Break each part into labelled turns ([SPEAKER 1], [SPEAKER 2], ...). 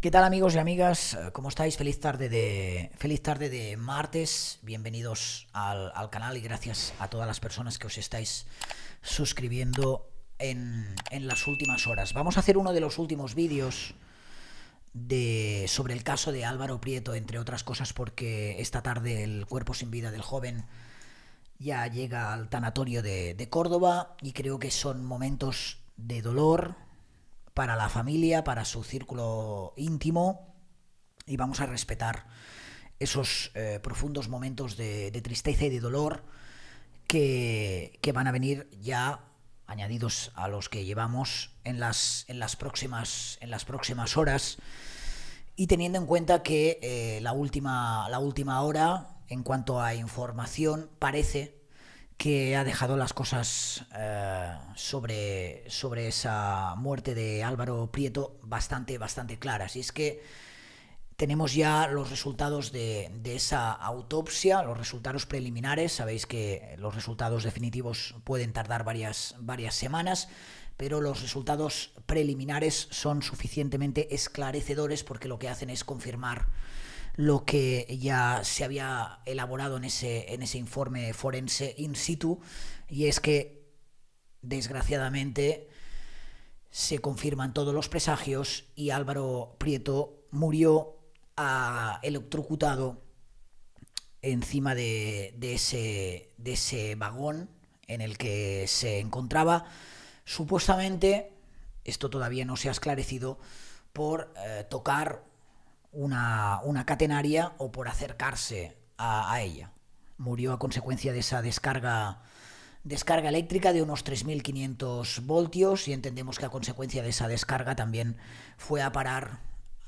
[SPEAKER 1] ¿Qué tal amigos y amigas? Eh, ¿Cómo estáis? Feliz tarde de, feliz tarde de martes. Bienvenidos al, canal y gracias a todas las personas que os estáis suscribiendo en, las últimas horas. Vamos a hacer uno de los últimos vídeos de, sobre el caso de Álvaro Prieto, entre otras cosas porque esta tarde el cuerpo sin vida del joven ya llega al tanatorio de Córdoba y creo que son momentos de dolor, para la familia, para su círculo íntimo y vamos a respetar esos eh, profundos momentos de, tristeza y de dolor que, van a venir ya añadidos a los que llevamos en las, próximas, horas y teniendo en cuenta que eh, la última hora en cuanto a información parece que ha dejado las cosas eh, sobre, sobre esa muerte de Álvaro Prieto bastante, bastante claras. Y es que tenemos ya los resultados de, de, esa autopsia, los resultados preliminares. Sabéis que los resultados definitivos pueden tardar varias, varias semanas, pero los resultados preliminares son suficientemente esclarecedores porque lo que hacen es confirmar lo que ya se había elaborado en ese, en ese informe forense in situ, y es que, desgraciadamente, se confirman todos los presagios y Álvaro Prieto murió ah, electrocutado encima de, ese, de ese vagón en el que se encontraba, supuestamente, esto todavía no se ha esclarecido, por eh, tocar una, catenaria o por acercarse a, ella. Murió a consecuencia de esa descarga, descarga eléctrica de unos 3.500 voltios y entendemos que a consecuencia de esa descarga también fue a parar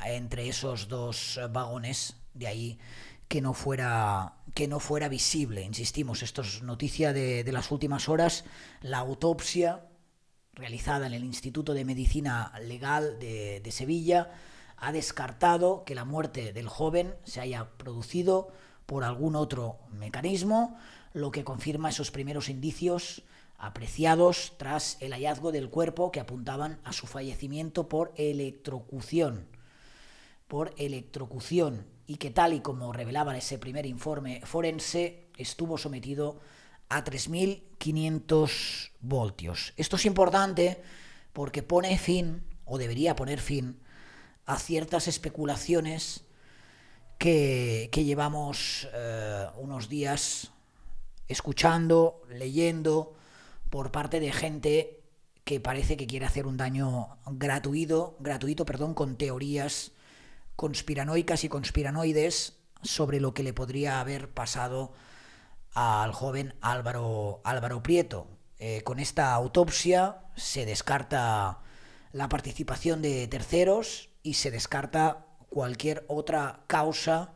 [SPEAKER 1] entre esos dos vagones, de ahí que no fuera, que no fuera visible. Insistimos, esto es noticia de, las últimas horas, la autopsia realizada en el Instituto de Medicina Legal de Sevilla ha descartado que la muerte del joven se haya producido por algún otro mecanismo, lo que confirma esos primeros indicios apreciados tras el hallazgo del cuerpo que apuntaban a su fallecimiento por electrocución. Por electrocución y que tal y como revelaba ese primer informe forense, estuvo sometido a 3.500 voltios. Esto es importante porque pone fin, o debería poner fin, a ciertas especulaciones que, llevamos eh, unos días escuchando, leyendo, por parte de gente que parece que quiere hacer un daño gratuito, gratuito, perdón, con teorías conspiranoicas y conspiranoides sobre lo que le podría haber pasado al joven Álvaro, Álvaro Prieto. Eh, con esta autopsia se descarta la participación de terceros, y se descarta cualquier otra causa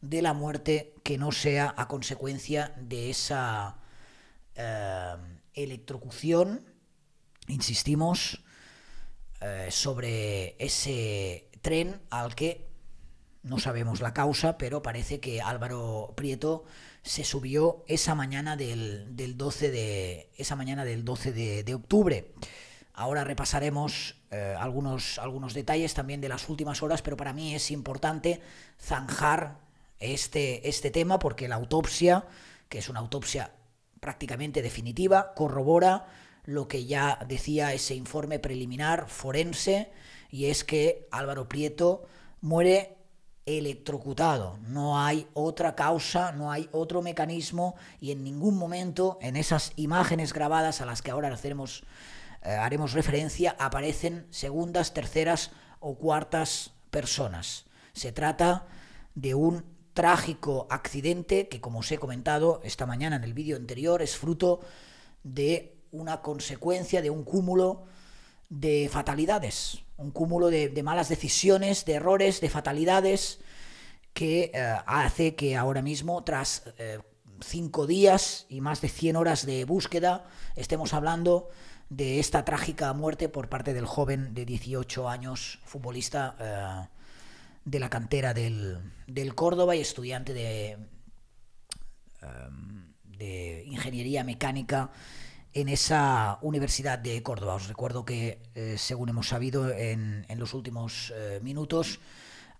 [SPEAKER 1] de la muerte que no sea a consecuencia de esa eh, electrocución, insistimos, eh, sobre ese tren al que no sabemos la causa, pero parece que Álvaro Prieto se subió esa mañana del, 12 de, esa mañana del 12 de, de octubre. Ahora repasaremos eh, algunos, algunos detalles también de las últimas horas, pero para mí es importante zanjar este, este tema porque la autopsia, que es una autopsia prácticamente definitiva, corrobora lo que ya decía ese informe preliminar forense, y es que Álvaro Prieto muere electrocutado. No hay otra causa, no hay otro mecanismo, y en ningún momento en esas imágenes grabadas a las que ahora hacemos eh, haremos referencia, aparecen segundas, terceras o cuartas personas. Se trata de un trágico accidente que, como os he comentado esta mañana en el vídeo anterior, es fruto de una consecuencia, de un cúmulo de fatalidades, un cúmulo de, malas decisiones, de errores, de fatalidades, que eh, hace que ahora mismo, tras eh, cinco días y más de 100 horas de búsqueda, estemos hablando de esta trágica muerte por parte del joven de 18 años, futbolista eh, de la cantera del, Córdoba y estudiante de, eh, de ingeniería mecánica en esa Universidad de Córdoba. Os recuerdo que, eh, según hemos sabido en, los últimos minutos,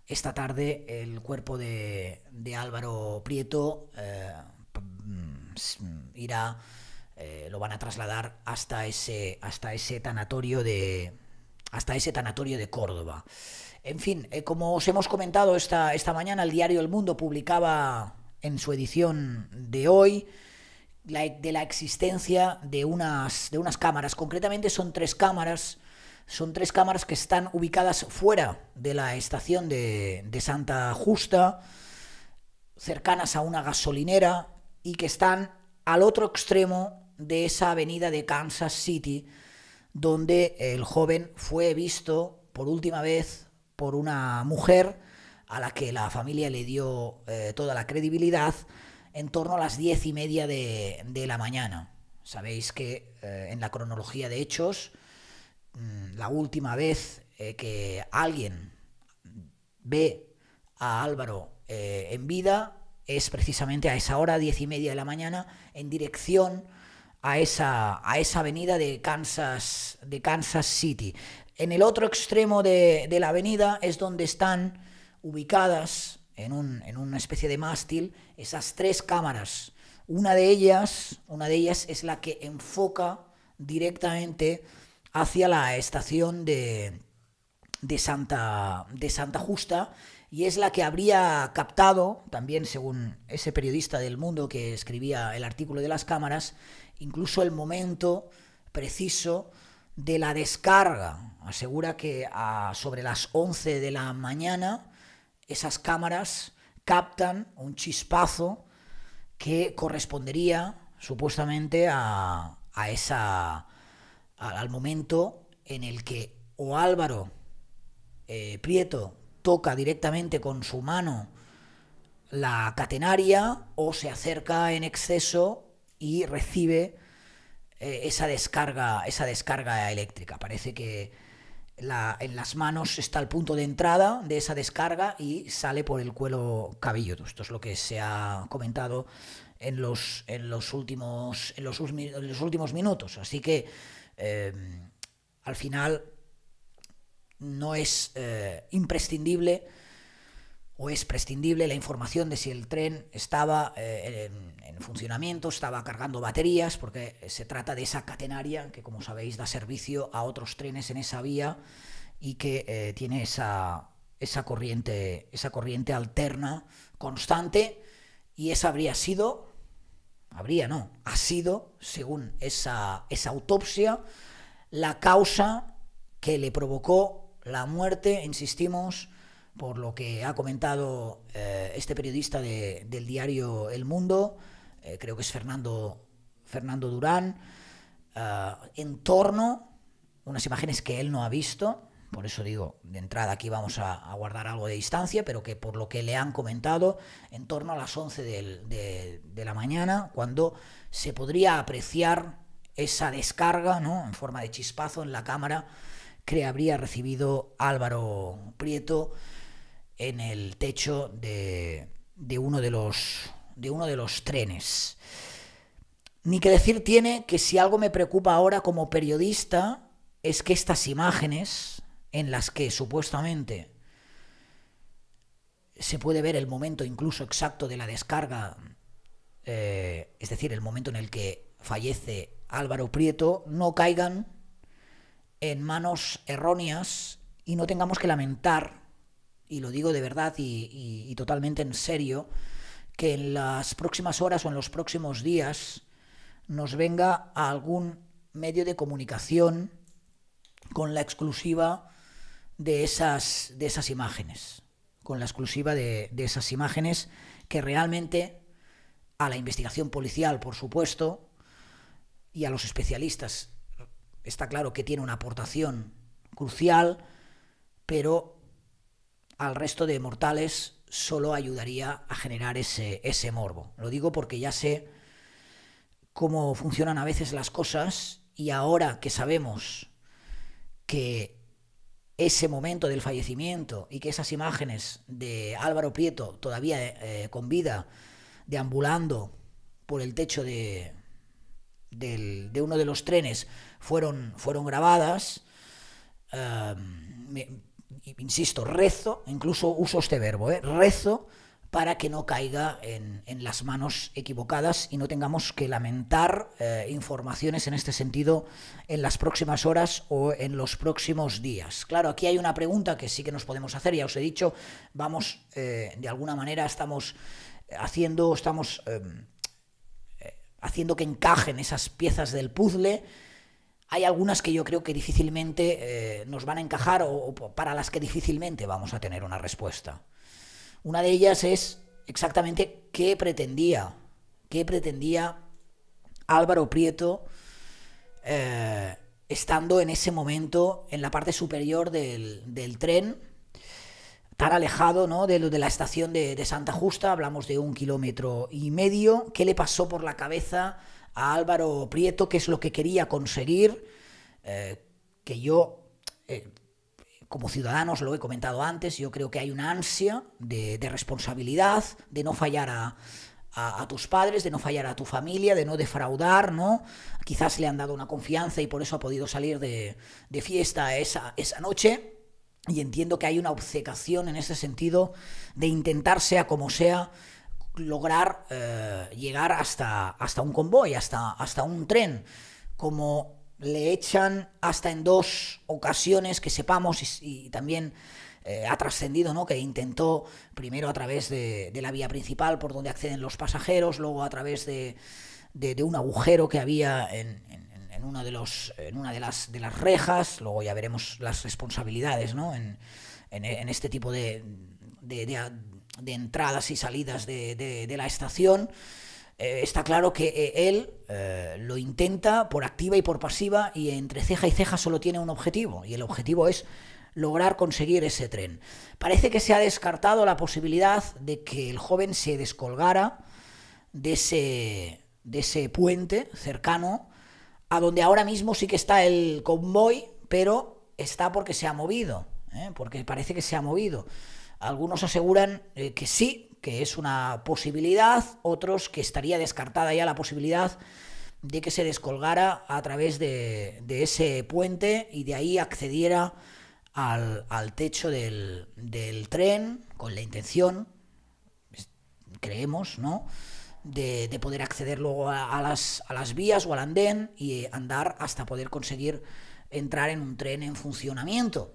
[SPEAKER 1] esta tarde el cuerpo de, Álvaro Prieto mm, irá eh, lo van a trasladar hasta ese, hasta ese tanatorio de, hasta ese tanatorio de Córdoba. En fin, eh, como os hemos comentado esta, esta mañana, el diario El Mundo publicaba en su edición de hoy de la existencia de unas, de unas cámaras. Concretamente son tres cámaras. Son tres cámaras que están ubicadas fuera de la estación de Santa Justa, cercanas a una gasolinera y que están al otro extremo de esa avenida de Kansas City, donde el joven fue visto por última vez por una mujer a la que la familia le dio eh, toda la credibilidad en torno a las diez y media de, la mañana. Sabéis que eh, en la cronología de hechos, mm, la última vez eh, que alguien ve a Álvaro en vida es precisamente a esa hora, diez y media de la mañana, en dirección a esa, a esa avenida de Kansas, de Kansas City. En el otro extremo de, de la avenida es donde están ubicadas en, un, en, una especie de mástil esas tres cámaras. Una de ellas, una de ellas es la que enfoca directamente hacia la estación de, de Santa, de Santa Justa y es la que habría captado, también según ese periodista del mundo que escribía el artículo de las cámaras, incluso el momento preciso de la descarga. Asegura que a, sobre las 11 de la mañana esas cámaras captan un chispazo que correspondería supuestamente a, a esa, al momento en el que o Álvaro eh, Prieto toca directamente con su mano la catenaria o se acerca en exceso y recibe eh, esa, descarga, esa descarga eléctrica. Parece que la, en las manos está el punto de entrada de esa descarga y sale por el cuello cabelludo. Esto es lo que se ha comentado en los, en los, últimos, últimos minutos. Así que eh, al final no es eh, imprescindible o es prescindible la información de si el tren estaba eh, en, funcionamiento, estaba cargando baterías, porque se trata de esa catenaria que, como sabéis, da servicio a otros trenes en esa vía y que eh, tiene esa, esa, corriente, esa corriente alterna constante y esa habría sido, habría no, ha sido, según esa, esa autopsia, la causa que le provocó la muerte, insistimos, por lo que ha comentado eh, este periodista de, del diario El Mundo, eh, creo que es Fernando, Fernando Durán, eh, en torno unas imágenes que él no ha visto, por eso digo, de entrada aquí vamos a, guardar algo de distancia, pero que por lo que le han comentado, en torno a las 11 de, de, la mañana, cuando se podría apreciar esa descarga ¿no? en forma de chispazo en la cámara que habría recibido Álvaro Prieto en el techo de, uno, de, los, de uno de los trenes. Ni que decir tiene que si algo me preocupa ahora como periodista es que estas imágenes en las que supuestamente se puede ver el momento incluso exacto de la descarga, eh, es decir, el momento en el que fallece Álvaro Prieto, no caigan en manos erróneas y no tengamos que lamentar, y lo digo de verdad y, totalmente en serio, que en las próximas horas o en los próximos días nos venga a algún medio de comunicación con la exclusiva de esas, de esas imágenes, con la exclusiva de, de esas imágenes que realmente a la investigación policial, por supuesto, y a los especialistas está claro que tiene una aportación crucial, pero al resto de mortales solo ayudaría a generar ese, ese morbo. Lo digo porque ya sé cómo funcionan a veces las cosas y ahora que sabemos que ese momento del fallecimiento y que esas imágenes de Álvaro Prieto todavía eh, con vida, deambulando por el techo de, de uno de los trenes, fueron, grabadas. Eh, insisto, rezo, incluso uso este verbo, eh, rezo para que no caiga en, las manos equivocadas y no tengamos que lamentar eh, informaciones en este sentido en las próximas horas o en los próximos días. Claro, aquí hay una pregunta que sí que nos podemos hacer, ya os he dicho, vamos, de alguna manera estamos haciendo, estamos em, haciendo que encajen esas piezas del puzzle hay algunas que yo creo que difícilmente eh, nos van a encajar o, para las que difícilmente vamos a tener una respuesta. Una de ellas es exactamente qué pretendía, qué pretendía Álvaro Prieto eh, estando en ese momento en la parte superior del, tren, tan alejado ¿no? de, la estación de, de Santa Justa, hablamos de un kilómetro y medio, qué le pasó por la cabeza a Álvaro Prieto qué es lo que quería conseguir, eh, que yo, eh, como ciudadanos, lo he comentado antes, yo creo que hay una ansia de, responsabilidad, de no fallar a, tus padres, de no fallar a tu familia, de no defraudar, ¿no? Quizás le han dado una confianza y por eso ha podido salir de, fiesta esa, esa noche. Y entiendo que hay una obcecación en ese sentido de intentar, sea como sea, lograr eh, llegar hasta, hasta un convoy, hasta, hasta un tren, como le echan hasta en dos ocasiones que sepamos y, también eh, ha trascendido, ¿no? que intentó primero a través de, la vía principal por donde acceden los pasajeros, luego a través de, un agujero que había en, de los, en una de las, de las rejas, luego ya veremos las responsabilidades ¿no? en, este tipo de, de, de entradas y salidas de, la estación, eh, está claro que eh, él eh, lo intenta por activa y por pasiva y entre ceja y ceja solo tiene un objetivo y el objetivo es lograr conseguir ese tren. Parece que se ha descartado la posibilidad de que el joven se descolgara de ese, de ese puente cercano a donde ahora mismo sí que está el convoy, pero está porque se ha movido, porque parece que se ha movido. Algunos aseguran eh, que sí, que es una posibilidad, otros que estaría descartada ya la posibilidad de que se descolgara a través de, ese puente y de ahí accediera al, techo del, tren con la intención, pues, creemos, ¿no? De, poder acceder luego a, las, a las vías o al andén y andar hasta poder conseguir entrar en un tren en funcionamiento.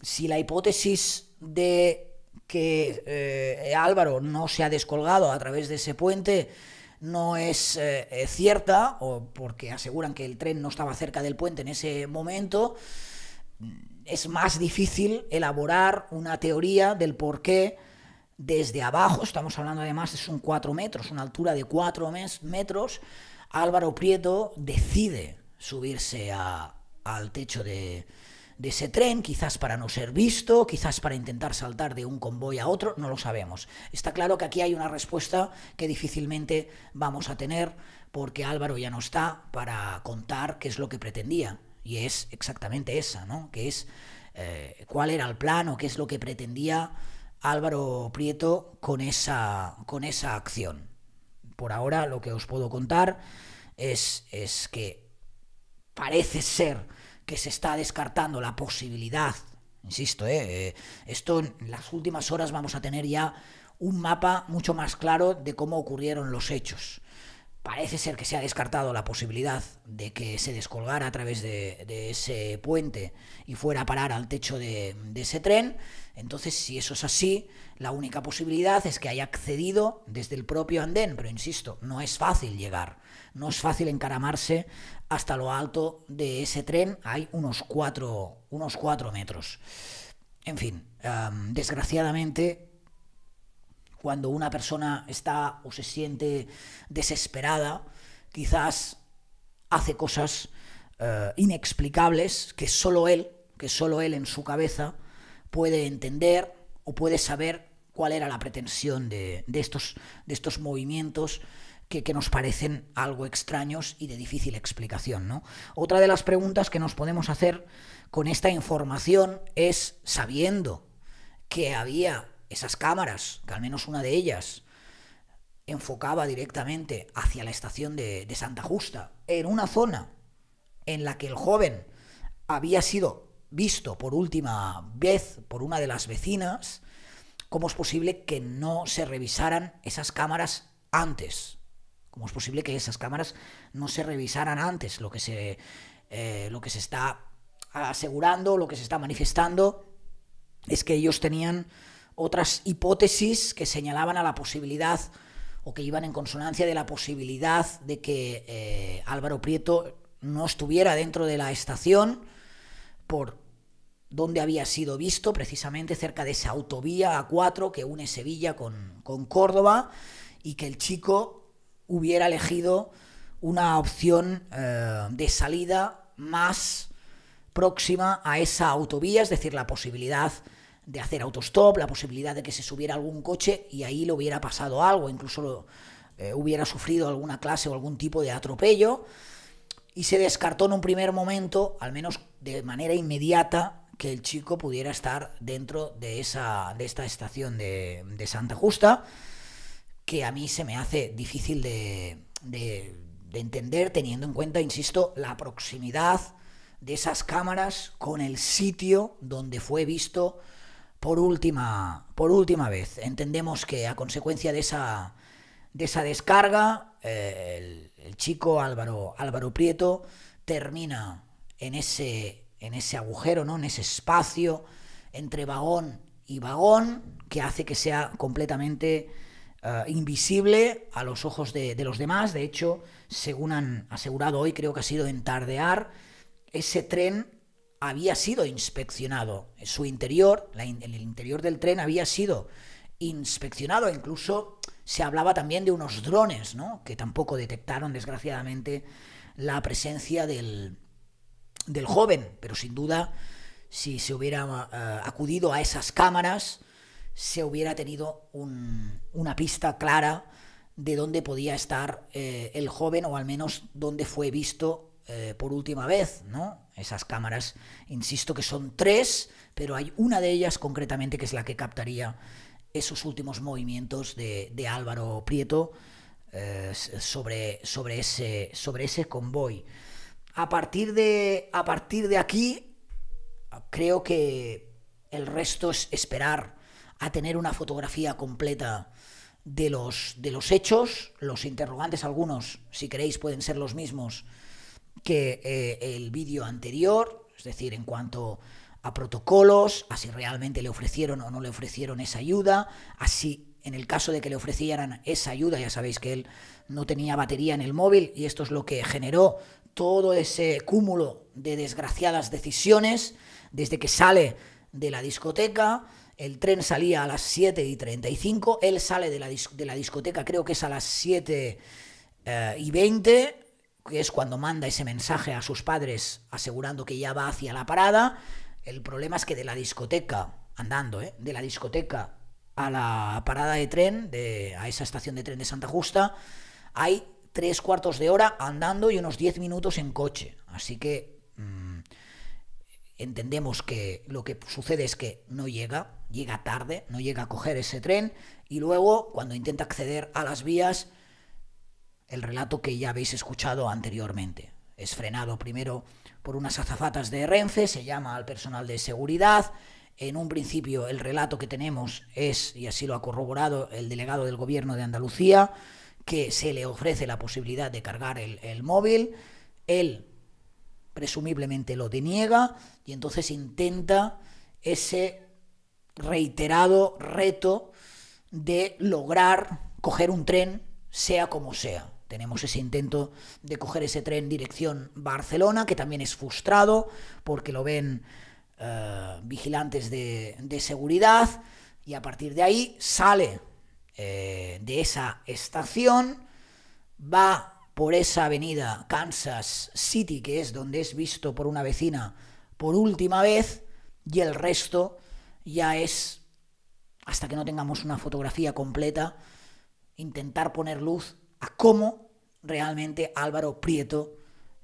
[SPEAKER 1] Si la hipótesis de que eh, Álvaro no se ha descolgado a través de ese puente no es eh, eh, cierta, o porque aseguran que el tren no estaba cerca del puente en ese momento, mm, es más difícil elaborar una teoría del por qué desde abajo, estamos hablando además de son 4 metros, una altura de 4 metros, Álvaro Prieto decide subirse al techo de, de ese tren, quizás para no ser visto, quizás para intentar saltar de un convoy a otro, no lo sabemos. Está claro que aquí hay una respuesta que difícilmente vamos a tener porque Álvaro ya no está para contar qué es lo que pretendía. Y es exactamente esa, ¿no? Que es eh, cuál era el plan o qué es lo que pretendía Álvaro Prieto con esa, con esa acción. Por ahora lo que os puedo contar es, es que parece ser que se está descartando la posibilidad, insisto, eh, eh, esto en las últimas horas vamos a tener ya un mapa mucho más claro de cómo ocurrieron los hechos. Parece ser que se ha descartado la posibilidad de que se descolgara a través de, ese puente y fuera a parar al techo de ese tren. Entonces, si eso es así, la única posibilidad es que haya accedido desde el propio andén, pero insisto, no es fácil llegar, no es fácil encaramarse hasta lo alto de ese tren, hay unos cuatro, unos metros. En fin, desgraciadamente, cuando una persona está o se siente desesperada, quizás hace cosas eh, inexplicables que solo él, que solo él en su cabeza, puede entender o puede saber cuál era la pretensión de, estos, de estos movimientos que, nos parecen algo extraños y de difícil explicación. Otra de las preguntas que nos podemos hacer con esta información es, sabiendo que había esas cámaras, que al menos una de ellas enfocaba directamente hacia la estación de, de Santa Justa, en una zona en la que el joven había sido visto por última vez por una de las vecinas cómo es posible que no se revisaran esas cámaras antes. ¿Cómo es posible que esas cámaras no se revisaran antes? Lo que se, eh, lo que se está asegurando, lo que se está manifestando, es que ellos tenían otras hipótesis que señalaban a la posibilidad o que iban en consonancia de la posibilidad de que eh, Álvaro Prieto no estuviera dentro de la estación por donde había sido visto, precisamente cerca de esa autovía A4 que une Sevilla con, Córdoba, y que el chico hubiera elegido una opción eh, de salida más próxima a esa autovía, es decir, la posibilidad de hacer autostop, la posibilidad de que se subiera algún coche y ahí le hubiera pasado algo, incluso eh, hubiera sufrido alguna clase o algún tipo de atropello. Y se descartó en un primer momento, al menos de manera inmediata, que el chico pudiera estar dentro de, esa, de esta estación de, Santa Justa, que a mí se me hace difícil de, entender teniendo en cuenta, insisto, la proximidad de esas cámaras con el sitio donde fue visto por última, por última vez. Entendemos que a consecuencia de esa, de esa descarga, eh, el, el, chico Álvaro, Álvaro Prieto termina en ese en ese agujero, ¿no? en ese espacio entre vagón y vagón que hace que sea completamente eh, invisible a los ojos de, los demás. De hecho, según han asegurado hoy, creo que ha sido en tardear, ese tren había sido inspeccionado. Su interior, el interior del tren había sido inspeccionado. Incluso se hablaba también de unos drones, ¿no? que tampoco detectaron, desgraciadamente, la presencia del, del joven, pero sin duda, si se hubiera eh, acudido a esas cámaras, se hubiera tenido una pista clara de dónde podía estar eh, el joven o al menos dónde fue visto eh, por última vez, ¿no? Esas cámaras, insisto que son tres, pero hay una de ellas concretamente que es la que captaría esos últimos movimientos de, Álvaro Prieto sobre, sobre, ese, sobre ese convoy. A partir de, a partir de aquí, creo que el resto es esperar a tener una fotografía completa de los, de los hechos, los interrogantes algunos, si queréis, pueden ser los mismos que eh, el vídeo anterior, es decir, en cuanto a protocolos, a si realmente le ofrecieron o no le ofrecieron esa ayuda, así en el caso de que le ofrecieran esa ayuda, ya sabéis que él no tenía batería en el móvil y esto es lo que generó todo ese cúmulo de desgraciadas decisiones, desde que sale de la discoteca, el tren salía a las 7 y 35, él sale de la, discoteca creo que es a las 7 eh, y 20, que es cuando manda ese mensaje a sus padres asegurando que ya va hacia la parada. El problema es que de la discoteca, andando, eh, de la discoteca a la parada de tren, de, a esa estación de tren de Santa Justa, hay tres cuartos de hora andando y unos diez minutos en coche. Así que mm, entendemos que lo que sucede es que no llega, llega tarde, no llega a coger ese tren y luego cuando intenta acceder a las vías, el relato que ya habéis escuchado anteriormente. Es frenado primero por unas azafatas de Renfe, se llama al personal de seguridad. En un principio el relato que tenemos es, y así lo ha corroborado el delegado del gobierno de Andalucía, que se le ofrece la posibilidad de cargar el, móvil, él presumiblemente lo deniega y entonces intenta ese reiterado reto de lograr coger un tren, sea como sea. Tenemos ese intento de coger ese tren en dirección Barcelona, que también es frustrado porque lo ven eh, vigilantes de, de seguridad, y a partir de ahí sale eh, de esa estación, va por esa avenida Kansas City, que es donde es visto por una vecina por última vez, y el resto ya es, hasta que no tengamos una fotografía completa, intentar poner luz a cómo realmente Álvaro Prieto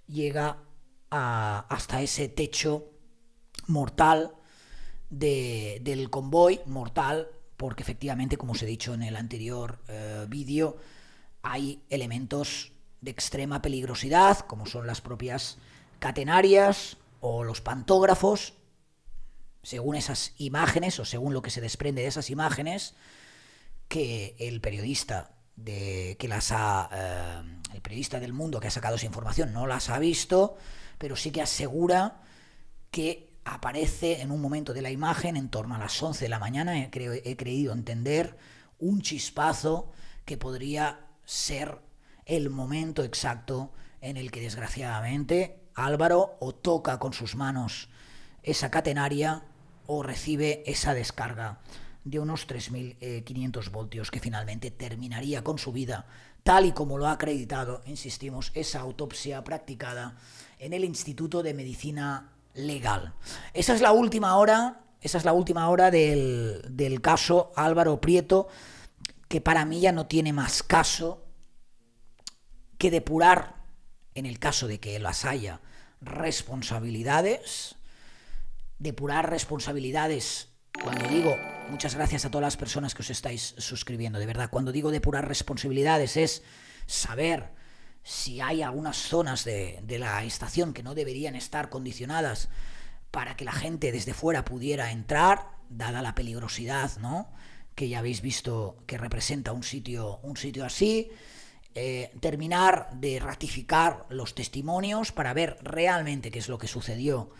[SPEAKER 1] llega hasta ese techo mortal del convoy, mortal porque efectivamente, como os he dicho en el anterior eh, vídeo, hay elementos de extrema peligrosidad, como son las propias catenarias o los pantógrafos. Según esas imágenes o según lo que se desprende de esas imágenes, que el periodista de que las eh, el periodista del mundo que ha sacado esa información no las ha visto, pero sí que asegura que aparece en un momento de la imagen, en torno a las 11 de la mañana, he, creído entender un chispazo que podría ser el momento exacto en el que desgraciadamente Álvaro o toca con sus manos esa catenaria o recibe esa descarga de unos 3.500 eh, voltios que finalmente terminaría con su vida, tal y como lo ha acreditado, insistimos, esa autopsia practicada en el Instituto de Medicina legal. Esa es la última hora, esa es la última hora del, del caso Álvaro Prieto, que para mí ya no tiene más caso que depurar, en el caso de que las haya, responsabilidades, depurar responsabilidades, cuando digo muchas gracias a todas las personas que os estáis suscribiendo. De verdad, cuando digo depurar responsabilidades es saber si hay algunas zonas de, la estación que no deberían estar condicionadas para que la gente desde fuera pudiera entrar, dada la peligrosidad, ¿no? que ya habéis visto que representa un sitio, un sitio así. Eh, terminar de ratificar los testimonios para ver realmente qué es lo que sucedió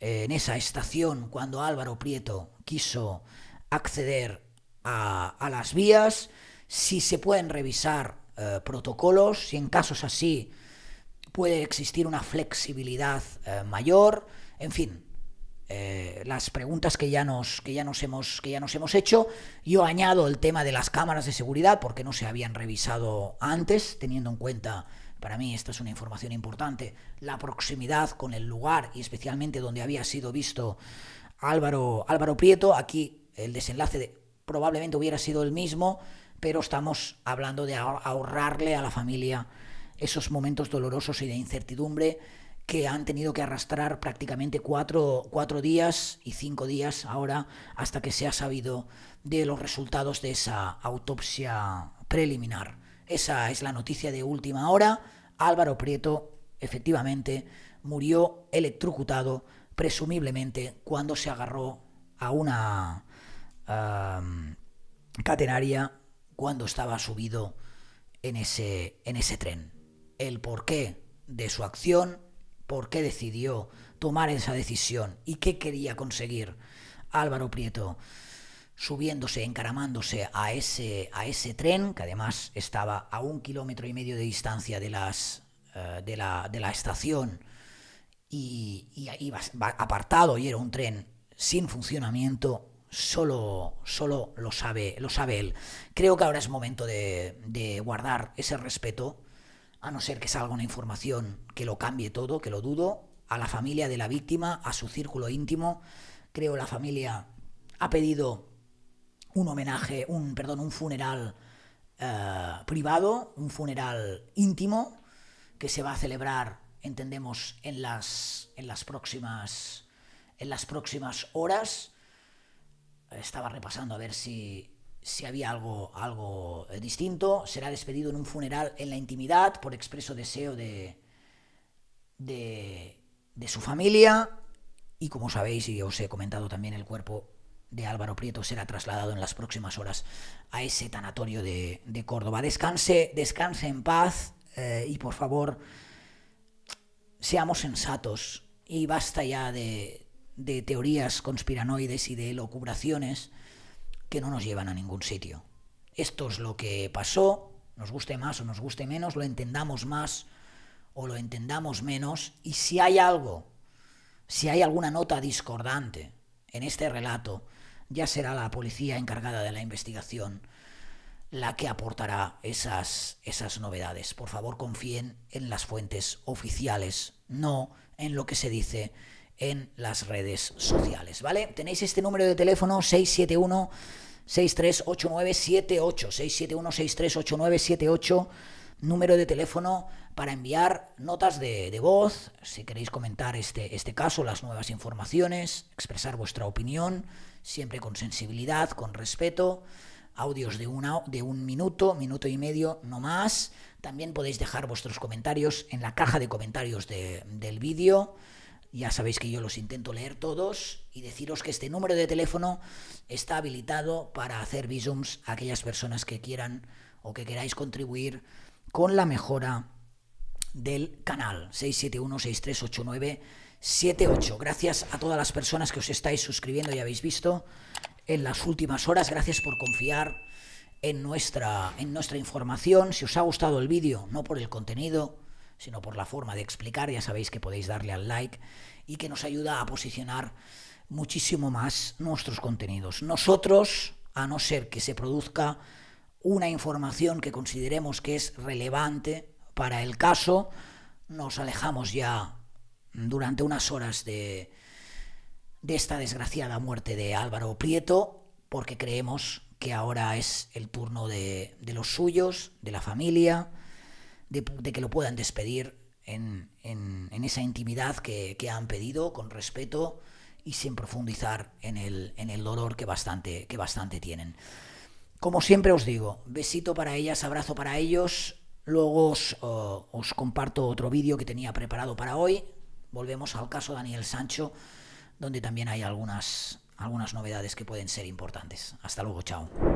[SPEAKER 1] eh, en esa estación cuando Álvaro Prieto quiso acceder a las vías, si se pueden revisar eh, protocolos, si en casos así puede existir una flexibilidad eh, mayor, en fin, eh, las preguntas que ya, nos, que, ya nos hemos, que ya nos hemos hecho. Yo añado el tema de las cámaras de seguridad porque no se habían revisado antes, teniendo en cuenta, para mí esta es una información importante, la proximidad con el lugar y especialmente donde había sido visto Álvaro, Álvaro Prieto. Aquí el desenlace probablemente hubiera sido el mismo pero estamos hablando de ahorrarle a la familia esos momentos dolorosos y de incertidumbre que han tenido que arrastrar prácticamente cuatro, días y cinco días ahora hasta que se ha sabido de los resultados de esa autopsia preliminar. Esa es la noticia de última hora. Álvaro Prieto efectivamente murió electrocutado presumiblemente cuando se agarró a una catenaria cuando estaba subido en ese, en ese tren. El porqué de su acción, por qué decidió tomar esa decisión y qué quería conseguir Álvaro Prieto subiéndose, encaramándose a ese, a ese tren, que además estaba a un kilómetro y medio de distancia de, las, eh, de, la, de la, estación y, y iba apartado y era un tren sin funcionamiento solo, solo lo, sabe, lo sabe él. Creo que ahora es momento de, guardar ese respeto, a no ser que salga una información que lo cambie todo, que lo dudo, a la familia de la víctima, a su círculo íntimo. Creo la familia ha pedido un homenaje, un, perdón, un funeral eh, privado, un funeral íntimo, que se va a celebrar, entendemos, en las, en las, próximas, en las próximas horas estaba repasando a ver si, si había algo, algo eh, distinto. Será despedido en un funeral en la intimidad por expreso deseo de, de, de su familia. Y como sabéis, y os he comentado también, el cuerpo de Álvaro Prieto será trasladado en las próximas horas a ese tanatorio de, de Córdoba. Descanse, descanse en paz eh, y por favor, seamos sensatos y basta ya de, de teorías conspiranoides y de locuraciones que no nos llevan a ningún sitio. Esto es lo que pasó, nos guste más o nos guste menos, lo entendamos más o lo entendamos menos, y si hay algo, si hay alguna nota discordante en este relato, ya será la policía encargada de la investigación la que aportará esas, esas novedades. Por favor, confíen en las fuentes oficiales, no en lo que se dice en las redes sociales, ¿vale? Tenéis este número de teléfono 671 638978 671 638978 número de teléfono para enviar notas de, voz, si queréis comentar este, este caso, las nuevas informaciones, expresar vuestra opinión, siempre con sensibilidad, con respeto, audios de, una, de un minuto, minuto y medio, no más. También podéis dejar vuestros comentarios en la caja de comentarios del vídeo. Ya sabéis que yo los intento leer todos y deciros que este número de teléfono está habilitado para hacer visums a aquellas personas que quieran o que queráis contribuir con la mejora del canal 671-6389-78. Gracias a todas las personas que os estáis suscribiendo y habéis visto en las últimas horas. Gracias por confiar en nuestra, en nuestra información. Si os ha gustado el vídeo, no por el contenido, sino por la forma de explicar. Ya sabéis que podéis darle al like y que nos ayuda a posicionar muchísimo más nuestros contenidos. Nosotros, a no ser que se produzca una información que consideremos que es relevante para el caso, nos alejamos ya durante unas horas de, esta desgraciada muerte de Álvaro Prieto, porque creemos que ahora es el turno de los suyos, de la familia, de, que lo puedan despedir en, en, esa intimidad que, han pedido, con respeto y sin profundizar en el, en el dolor que bastante, que bastante tienen. Como siempre os digo, besito para ellas, abrazo para ellos. Luego os, os comparto otro vídeo que tenía preparado para hoy. Volvemos al caso Daniel Sancho, donde también hay algunas, algunas novedades que pueden ser importantes. Hasta luego, chao.